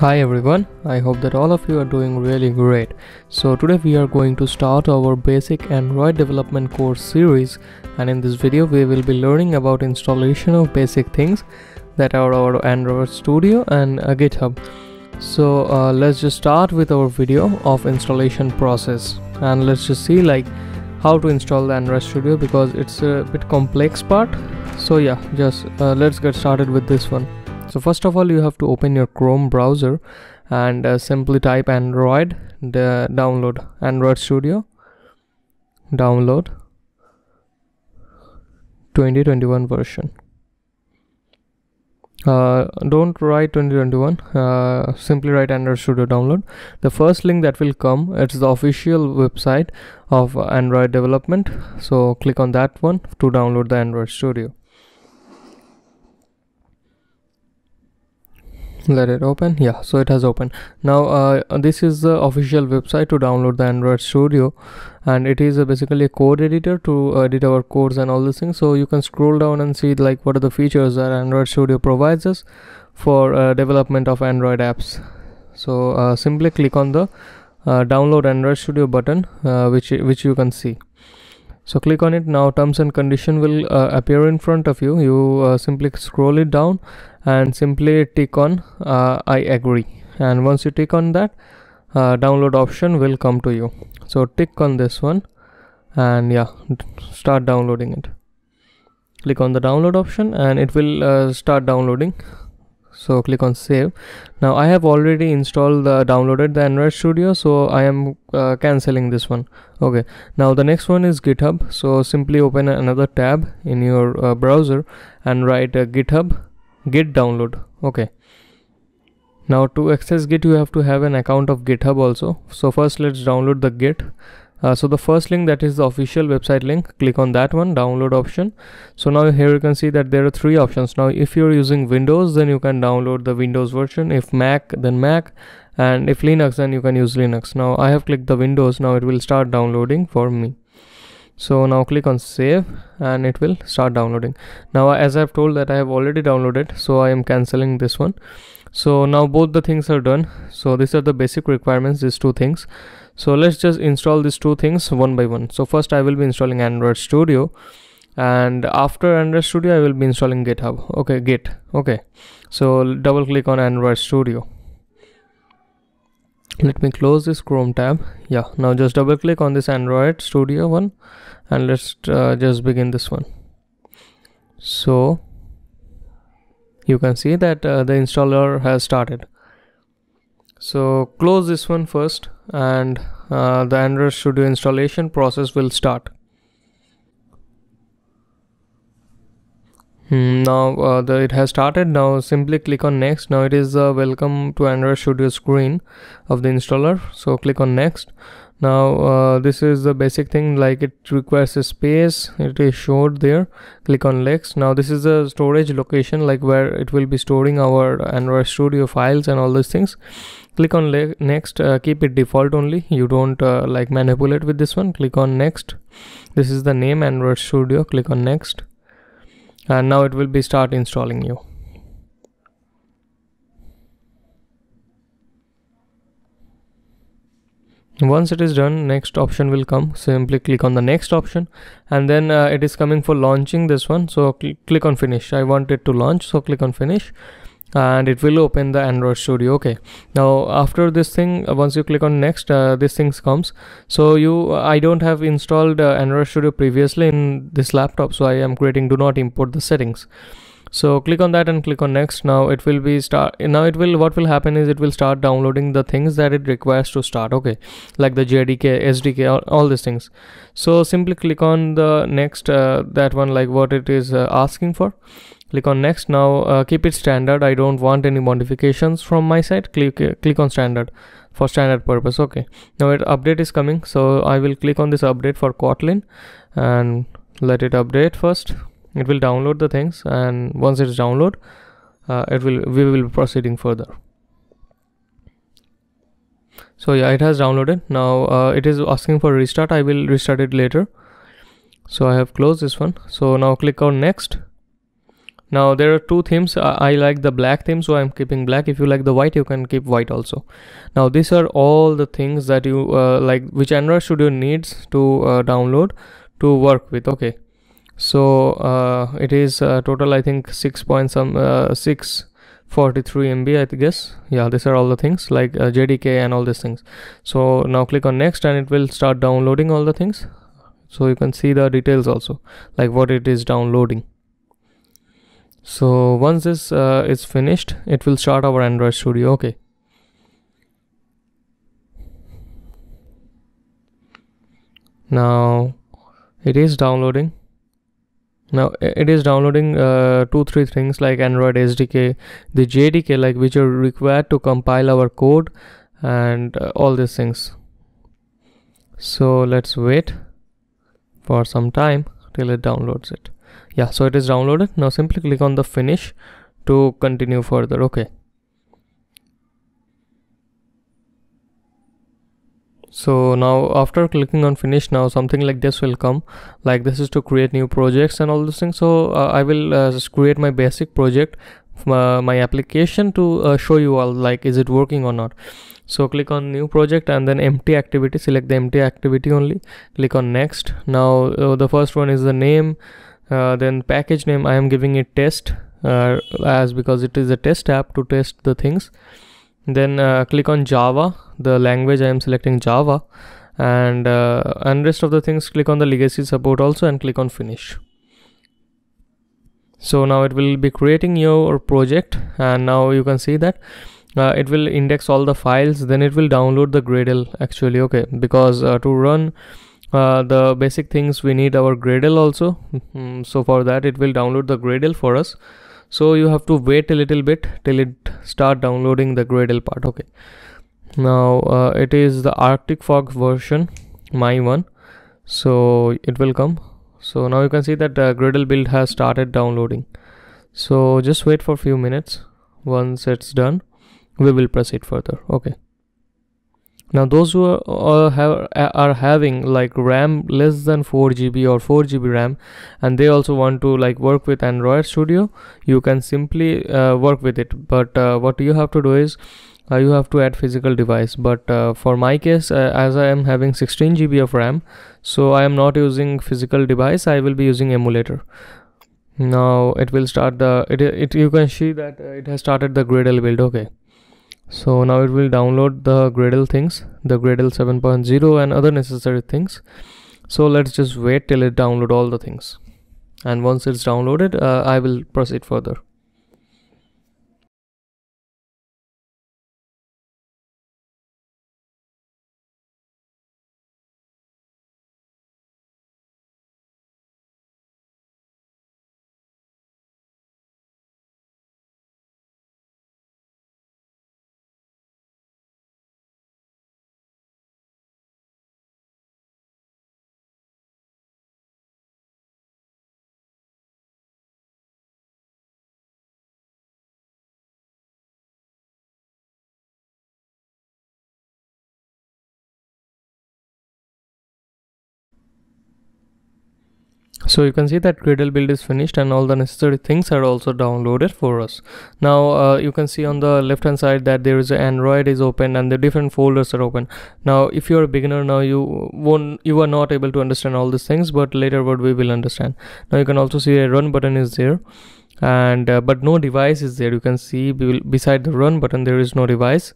Hi everyone, I hope that all of you are doing really great. So today we are going to start our basic Android development course series and in this video we will be learning about installation of basic things that are our Android Studio and a uh, GitHub. So uh, let's just start with our video of installation process and let's just see like how to install the Android Studio because it's a bit complex part. So yeah, just uh, let's get started with this one so first of all you have to open your chrome browser and uh, simply type android The download android studio download 2021 version uh, don't write 2021 uh, simply write android studio download the first link that will come it's the official website of android development so click on that one to download the android studio let it open yeah so it has opened now uh, uh, this is the official website to download the android studio and it is a uh, basically a code editor to edit our codes and all these things so you can scroll down and see like what are the features that android studio provides us for uh, development of android apps so uh, simply click on the uh, download android studio button which which you can see so click on it now terms and condition will uh, appear in front of you you uh, simply scroll it down and simply tick on uh, I agree and once you tick on that uh, download option will come to you so tick on this one and yeah start downloading it click on the download option and it will uh, start downloading so click on save now i have already installed the downloaded the android studio so i am uh, cancelling this one okay now the next one is github so simply open another tab in your uh, browser and write uh, github git download okay now to access git you have to have an account of github also so first let's download the git uh, so the first link that is the official website link click on that one download option so now here you can see that there are three options now if you're using windows then you can download the windows version if mac then mac and if linux then you can use linux now i have clicked the windows now it will start downloading for me so now click on save and it will start downloading now as i've told that i have already downloaded so i am cancelling this one so now both the things are done so these are the basic requirements these two things so let's just install these two things one by one so first i will be installing android studio and after android studio i will be installing github okay git okay so double click on android studio let me close this chrome tab yeah now just double click on this android studio one and let's uh, just begin this one so you can see that uh, the installer has started so close this one first and uh, the android studio installation process will start Hmm, now uh, the, it has started now simply click on next now it is uh, welcome to android studio screen of the installer so click on next now uh, this is the basic thing like it requires a space it is showed there click on next now this is the storage location like where it will be storing our android studio files and all those things click on next uh, keep it default only you don't uh, like manipulate with this one click on next this is the name android studio click on next and now it will be start installing you once it is done next option will come simply click on the next option and then uh, it is coming for launching this one so cl click on finish i want it to launch so click on finish and it will open the android studio okay now after this thing uh, once you click on next uh, this things comes so you uh, i don't have installed uh, android studio previously in this laptop so i am creating do not import the settings so click on that and click on next now it will be start now it will what will happen is it will start downloading the things that it requires to start okay like the jdk sdk all, all these things so simply click on the next uh, that one like what it is uh, asking for click on next now uh, keep it standard i don't want any modifications from my side click uh, click on standard for standard purpose okay now it update is coming so i will click on this update for kotlin and let it update first it will download the things and once it's download uh, it will we will be proceeding further so yeah it has downloaded now uh, it is asking for restart i will restart it later so i have closed this one so now click on next now there are two themes i like the black theme so i'm keeping black if you like the white you can keep white also now these are all the things that you uh, like which android studio needs to uh, download to work with okay so uh, it is uh, total i think 6 point some uh, 6 43 MB I guess yeah these are all the things like uh, JDK and all these things so now click on next and it will start downloading all the things so you can see the details also like what it is downloading so once this uh, is finished it will start our android studio okay now it is downloading now it is downloading uh, two three things like android sdk the jdk like which are required to compile our code and uh, all these things so let's wait for some time till it downloads it yeah so it is downloaded now simply click on the finish to continue further okay so now after clicking on finish now something like this will come like this is to create new projects and all those things so uh, i will uh, just create my basic project uh, my application to uh, show you all like is it working or not so click on new project and then empty activity select the empty activity only click on next now uh, the first one is the name uh, then package name I am giving it test uh, as because it is a test app to test the things then uh, click on Java the language I am selecting Java and uh, and rest of the things click on the legacy support also and click on finish so now it will be creating your project and now you can see that uh, it will index all the files then it will download the gradle actually okay because to run uh, the basic things we need our gradle also mm-hmm. so for that it will download the gradle for us so you have to wait a little bit till it start downloading the gradle part okay now uh, it is the arctic fog version my one so it will come so now you can see that uh, gradle build has started downloading so just wait for few minutes once it's done we will proceed further okay now those who are, are, have, are having like ram less than 4 gb or 4 gb ram and they also want to like work with android studio you can simply uh, work with it but uh, what you have to do is uh, you have to add physical device but uh, for my case uh, as i am having 16 gb of ram so i am not using physical device i will be using emulator now it will start the it, it you can see that uh, it has started the gradle build okay so now it will download the gradle things the gradle 7.0 and other necessary things so let's just wait till it download all the things and once it's downloaded uh, i will proceed further so you can see that Gradle build is finished and all the necessary things are also downloaded for us. Now uh, you can see on the left hand side that there is Android is open and the different folders are open. Now if you're a beginner now you won't you are not able to understand all these things but later what we will understand. Now you can also see a run button is there and uh, but no device is there you can see beside the run button there is no device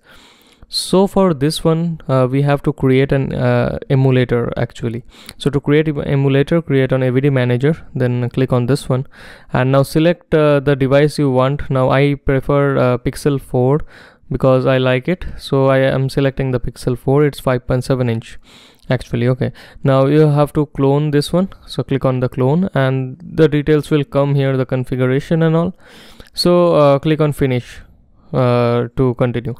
so for this one uh, we have to create an uh, emulator actually so to create emulator create an avd manager then click on this one and now select uh, the device you want now i prefer uh, pixel 4 because i like it so i am selecting the pixel 4 it's 5.7 inch actually okay now you have to clone this one so click on the clone and the details will come here the configuration and all so uh, click on finish uh, to continue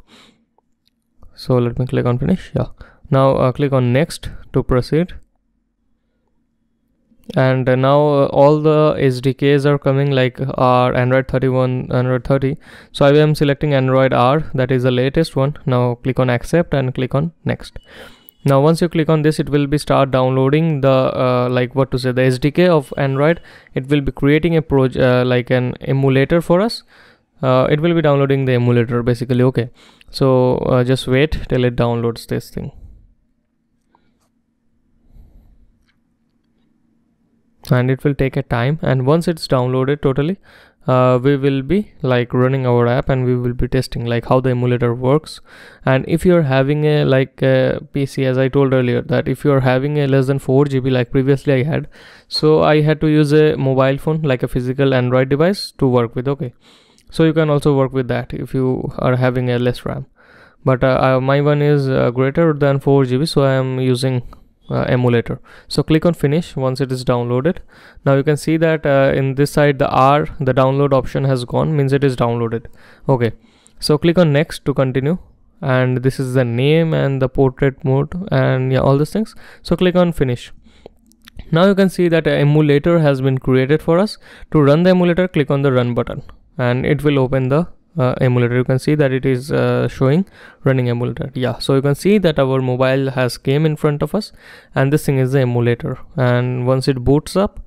so let me click on finish yeah now uh, click on next to proceed and uh, now uh, all the SDKs are coming like our Android 31 Android 30 so I am selecting Android R that is the latest one now click on accept and click on next now once you click on this it will be start downloading the uh, like what to say the SDK of Android it will be creating a project uh, like an emulator for us uh, it will be downloading the emulator basically okay so uh, just wait till it downloads this thing and it will take a time and once it's downloaded totally uh, we will be like running our app and we will be testing like how the emulator works and if you're having a like a pc as i told earlier that if you're having a less than 4 gb like previously i had so i had to use a mobile phone like a physical android device to work with okay so you can also work with that if you are having a less ram but uh, my one is uh, greater than 4 GB so I am using uh, emulator so click on finish once it is downloaded now you can see that uh, in this side the R the download option has gone means it is downloaded okay so click on next to continue and this is the name and the portrait mode and yeah all these things so click on finish now you can see that emulator has been created for us to run the emulator click on the run button and it will open the uh, emulator you can see that it is uh, showing running emulator yeah so you can see that our mobile has came in front of us and this thing is the emulator and once it boots up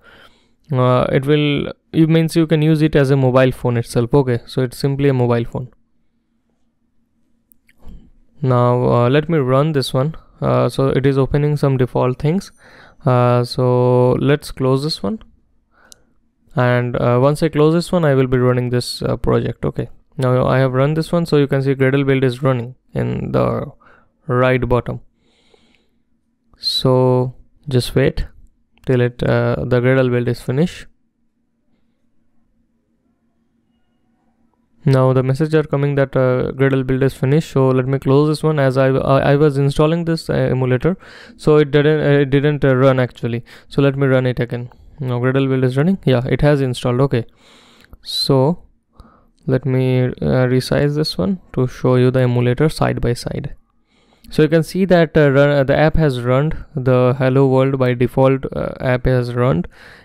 uh, it will it means you can use it as a mobile phone itself okay so it's simply a mobile phone now uh, let me run this one uh, so it is opening some default things uh, so let's close this one and uh, once I close this one I will be running this uh, project okay now I have run this one so you can see Gradle build is running in the right bottom so just wait till it uh, the Gradle build is finished now the message are coming that uh, Gradle build is finished so let me close this one as I, I, I was installing this uh, emulator so it didn't uh, it didn't uh, run actually so let me run it again now gradle build is running yeah it has installed okay so let me uh, resize this one to show you the emulator side by side so you can see that uh, run, uh, the app has run the hello world by default uh, app has run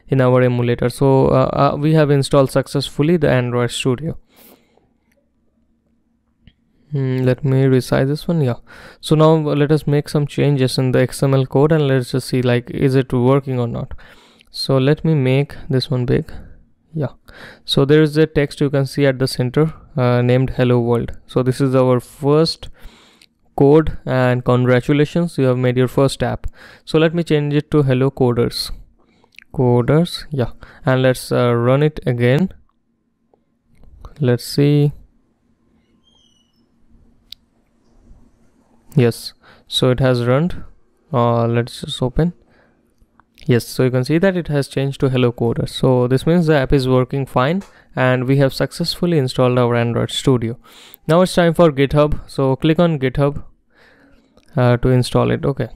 in our emulator so uh, uh, we have installed successfully the android studio mm, let me resize this one yeah so now let us make some changes in the xml code and let's just see like is it working or not so let me make this one big yeah so there is a text you can see at the center uh, named hello world so this is our first code and congratulations you have made your first app so let me change it to hello coders coders yeah and let's uh, run it again let's see yes so it has run uh, let's just open yes so you can see that it has changed to hello coder so this means the app is working fine and we have successfully installed our android studio now it's time for github so click on github uh, to install it okay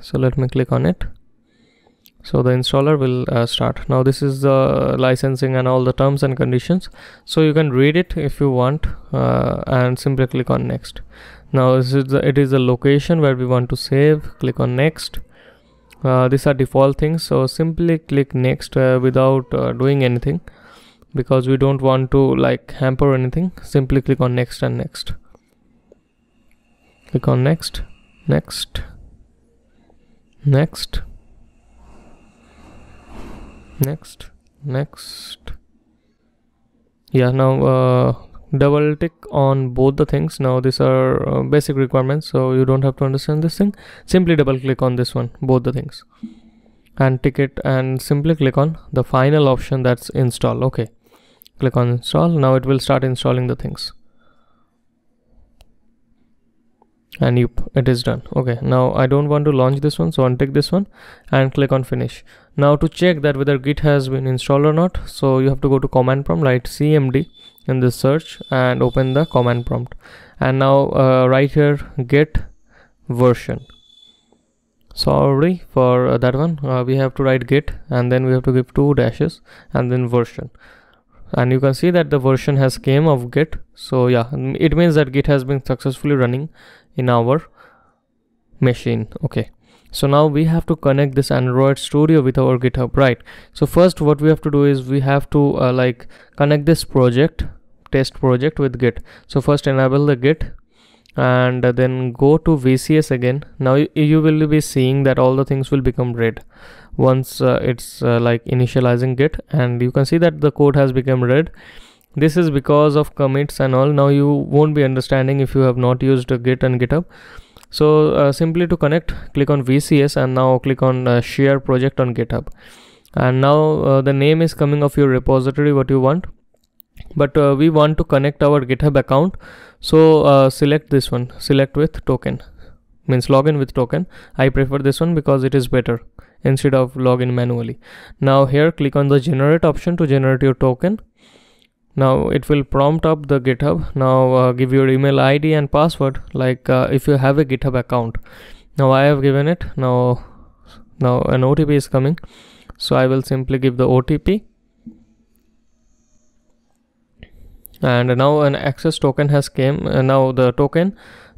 so let me click on it so the installer will uh, start now this is the licensing and all the terms and conditions so you can read it if you want uh, and simply click on next now this is the, it is the location where we want to save click on next uh, these are default things so simply click next uh, without uh, doing anything because we don't want to like hamper anything simply click on next and next click on next next next next next yeah now uh, double tick on both the things now these are uh, basic requirements so you don't have to understand this thing simply double click on this one both the things and tick it and simply click on the final option that's install okay click on install now it will start installing the things and you it is done okay now i don't want to launch this one so untick this one and click on finish now to check that whether git has been installed or not so you have to go to command prompt right? cmd in this search and open the command prompt and now uh, right here get version sorry for uh, that one uh, we have to write git and then we have to give two dashes and then version and you can see that the version has came of git so yeah it means that git has been successfully running in our machine okay so now we have to connect this android studio with our github right so first what we have to do is we have to uh, like connect this project test project with git so first enable the git and then go to vcs again now you, will be seeing that all the things will become red once uh, it's uh, like initializing git and you can see that the code has become red this is because of commits and all now you won't be understanding if you have not used git and github so uh, simply to connect click on vcs and now click on uh, share project on github and now uh, the name is coming of your repository what you want but uh, we want to connect our github account so uh, select this one select with token means login with token i prefer this one because it is better instead of login manually now here click on the generate option to generate your token now it will prompt up the github now uh, give your email id and password like uh, if you have a github account now i have given it now now an otp is coming so i will simply give the otp and now an access token has came uh, now the token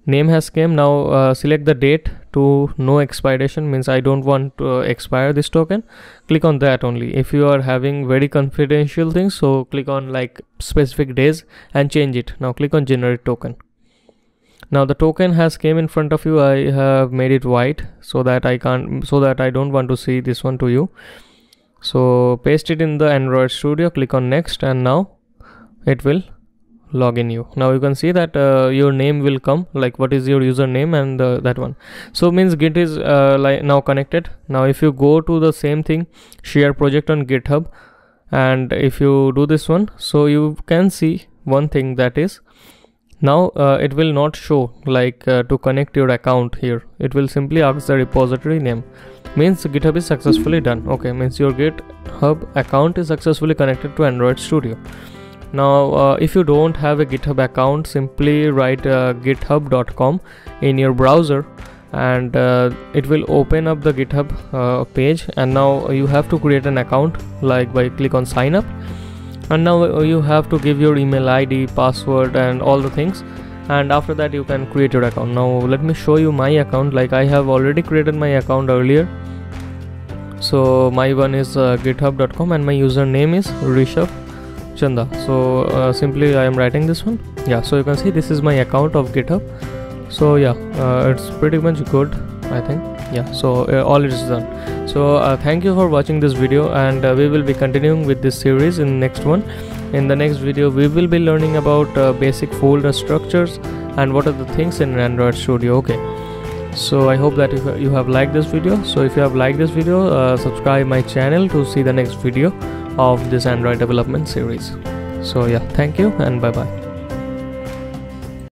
name has came now uh, select the date to no expiration means i don't want to uh, expire this token click on that only if you are having very confidential things so click on like specific days and change it now click on generate token now the token has came in front of you i have made it white so that i can't so that i don't want to see this one to you so paste it in the android studio click on next and now it will login you now you can see that uh, your name will come like what is your username and uh, that one so means git is uh, like now connected now if you go to the same thing share project on github and if you do this one so you can see one thing that is now uh, it will not show like uh, to connect your account here it will simply ask the repository name means github is successfully done okay means your github account is successfully connected to android studio now uh, if you don't have a github account simply write uh, github.com in your browser and uh, it will open up the github uh, page and now you have to create an account like by click on sign up and now you have to give your email id password and all the things and after that you can create your account now let me show you my account like i have already created my account earlier so my one is uh, github.com and my username is rishabh Chanda so uh, simply I am writing this one yeah so you can see this is my account of github so yeah uh, it's pretty much good I think yeah so uh, all is done so uh, thank you for watching this video and uh, we will be continuing with this series in next one in the next video we will be learning about uh, basic folder structures and what are the things in Android Studio okay so I hope that you have liked this video so if you have liked this video subscribe my channel to see the next video of this Android development series. So yeah, thank you and bye bye.